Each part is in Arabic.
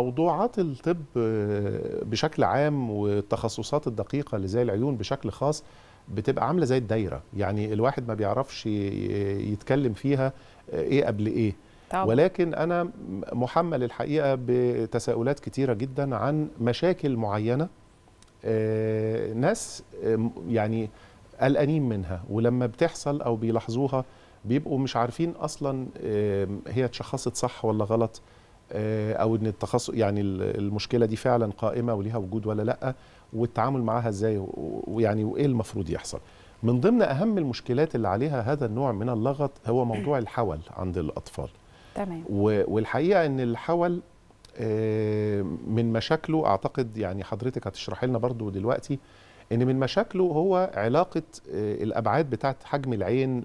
موضوعات الطب آه، بشكل عام والتخصصات الدقيقه اللي زي العيون بشكل خاص بتبقى عامله زي الدايره يعني الواحد ما بيعرفش يتكلم فيها آه، ايه قبل ايه طبعا. ولكن انا محمل الحقيقه بتساؤلات كتيره جدا عن مشاكل معينه آه، ناس يعني قلقانين منها ولما بتحصل او بيلاحظوها بيبقوا مش عارفين اصلا هي اتشخصت صح ولا غلط آه، او ان التخصص يعني المشكله دي فعلا قائمه وليها وجود ولا لا والتعامل معاها ازاي ويعني وايه المفروض يحصل من ضمن اهم المشكلات اللي عليها هذا النوع من اللغط هو موضوع الحول عند الاطفال تمام والحقيقه ان الحول آه، من مشاكله اعتقد يعني حضرتك هتشرحي لنا برضو دلوقتي ان من مشاكله هو علاقه آه، الابعاد بتاعه حجم العين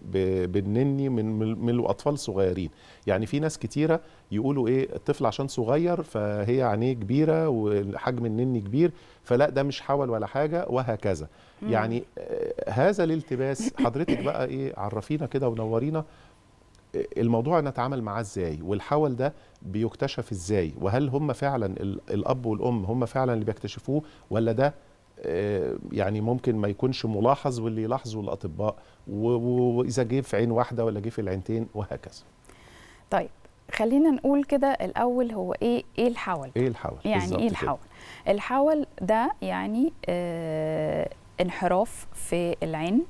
بالنني من من الاطفال صغيرين يعني في ناس كتيره يقولوا ايه الطفل عشان صغير فهي عينيه كبيره وحجم النني كبير فلا ده مش حول ولا حاجه وهكذا مم. يعني آه، هذا الالتباس حضرتك بقى ايه عرفينا كده ونورينا آه، الموضوع نتعامل معاه ازاي والحول ده بيكتشف ازاي وهل هم فعلا الاب والام هم فعلا اللي بيكتشفوه ولا ده آه، يعني ممكن ما يكونش ملاحظ واللي يلاحظه الاطباء واذا جه في عين واحده ولا جه في العينتين وهكذا طيب خلينا نقول كده الاول هو ايه ايه الحول ايه الحول يعني ايه الحول كده. الحول ده يعني آه انحراف في العين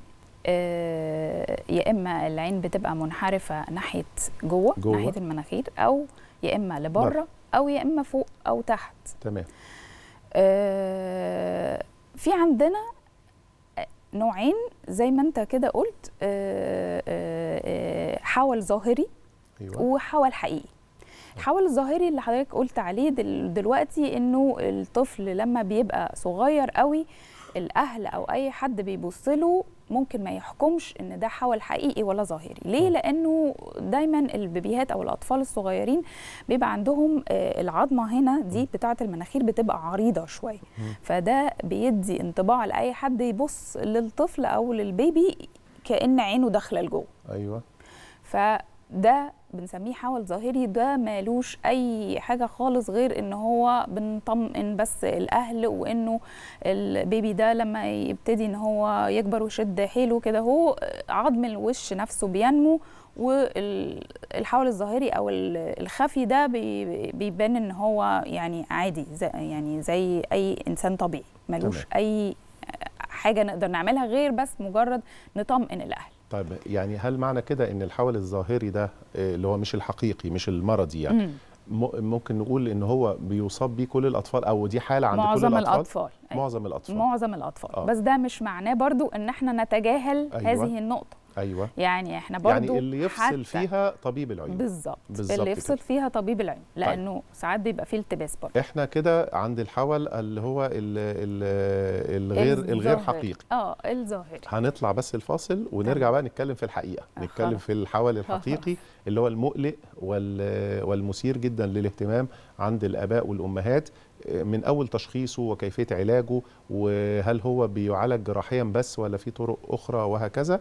آه يا اما العين بتبقى منحرفه ناحيه جوه, جوه. ناحيه المناخير او يا اما لبره او يا اما فوق او تحت تمام آه في عندنا نوعين زي ما انت كده قلت آه، آه، آه، حول ظاهري أيوة. وحول حقيقي الحول الظاهري اللي حضرتك قلت عليه دلوقتي انه الطفل لما بيبقى صغير قوي الاهل او اي حد بيبص له ممكن ما يحكمش ان ده حول حقيقي ولا ظاهري ليه لانه دايما البيبيهات او الاطفال الصغيرين بيبقى عندهم آه، العظمه هنا دي بتاعه المناخير بتبقى عريضه شويه فده بيدي انطباع لاي حد يبص للطفل او للبيبي كان عينه داخله لجوه ايوه ف ده بنسميه حول ظاهري ده مالوش اي حاجه خالص غير ان هو بنطمئن بس الاهل وانه البيبي ده لما يبتدي ان هو يكبر ويشد حيله كده هو عظم الوش نفسه بينمو والحول الظاهري او الخفي ده بيبان ان هو يعني عادي زي يعني زي اي انسان طبيعي ملوش اي حاجه نقدر نعملها غير بس مجرد نطمئن الاهل طيب يعني هل معنى كده ان الحول الظاهري ده آه، اللي هو مش الحقيقي مش المرضي يعني ممكن نقول ان هو بيصاب بيه كل الاطفال او دي حاله عند معظم كل الاطفال, الأطفال. معظم الاطفال معظم الاطفال آه. بس ده مش معناه برضو ان احنا نتجاهل أيوة. هذه النقطه ايوه يعني احنا يعني برضو يعني اللي يفصل فيها طبيب العيون بالظبط اللي يفصل كده. فيها طبيب العيون لانه طيب. ساعات بيبقى فيه التباس برضه احنا كده عند الحول اللي هو ال ال الغير الظاهر. الغير حقيقي اه الظاهري هنطلع بس الفاصل ونرجع بقى نتكلم في الحقيقه أه. نتكلم في الحول الحقيقي اللي هو المقلق والمثير جدا للاهتمام عند الاباء والامهات من اول تشخيصه وكيفيه علاجه وهل هو بيعالج جراحيا بس ولا في طرق اخرى وهكذا